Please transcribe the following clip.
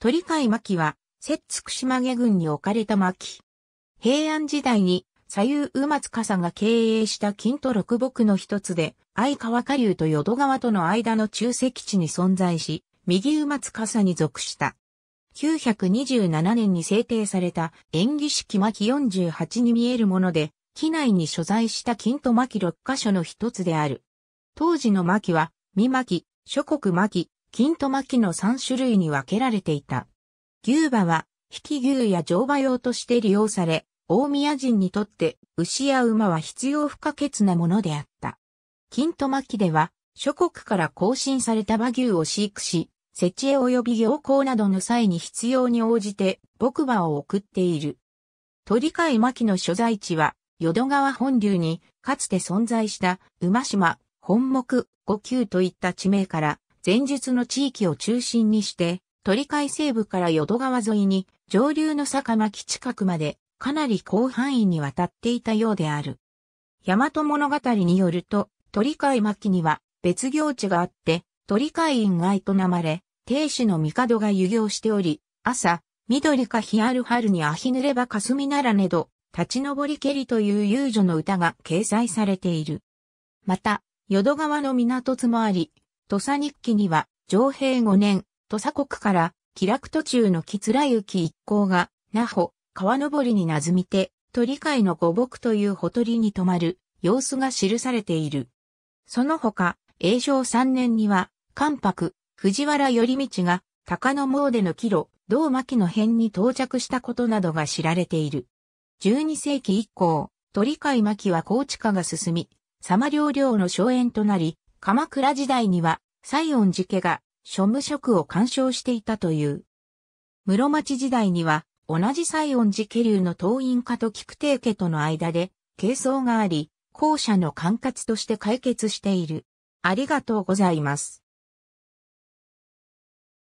鳥海巻は、摂津串間郡に置かれた巻。平安時代に、左右馬司が経営した金と六木の一つで、相川下流と淀川との間の中石地に存在し、右馬司に属した。927年に制定された演技式巻48に見えるもので、機内に所在した金と巻6箇所の一つである。当時の巻は、三巻、諸国巻、金と巻の3種類に分けられていた。牛馬は、引き牛や乗馬用として利用され、大宮人にとって牛や馬は必要不可欠なものであった。金と巻では、諸国から更新された馬牛を飼育し、設置及び行行などの際に必要に応じて牧馬を送っている。鳥飼牧の所在地は、淀川本流にかつて存在した馬島、本木、五級といった地名から前述の地域を中心にして、鳥海西部から淀川沿いに上流の坂巻近くまでかなり広範囲にわたっていたようである。大和物語によると、鳥海巻には別行地があって、鳥海院が営まれ、亭主の帝が遊行しており、朝、緑か日ある春にあひぬれば霞ならねど、立ち上りけりという遊女の歌が掲載されている。また、淀川の港つもあり、土佐日記には、上平五年、土佐国から、気楽途中の木貫之一行が、那穂、川登りになずみて、鳥海の五木というほとりに泊まる、様子が記されている。その他、永正三年には、関白、藤原頼道が、高野詣の帰路、道牧の辺に到着したことなどが知られている。十二世紀以降、鳥海牧は高地化が進み、様マ両領の荘園となり、鎌倉時代には、西園寺家が、庶務職を干渉していたという。室町時代には、同じ西園寺家流の党員家と菊亭家との間で、係争があり、後者の管轄として解決している。ありがとうございます。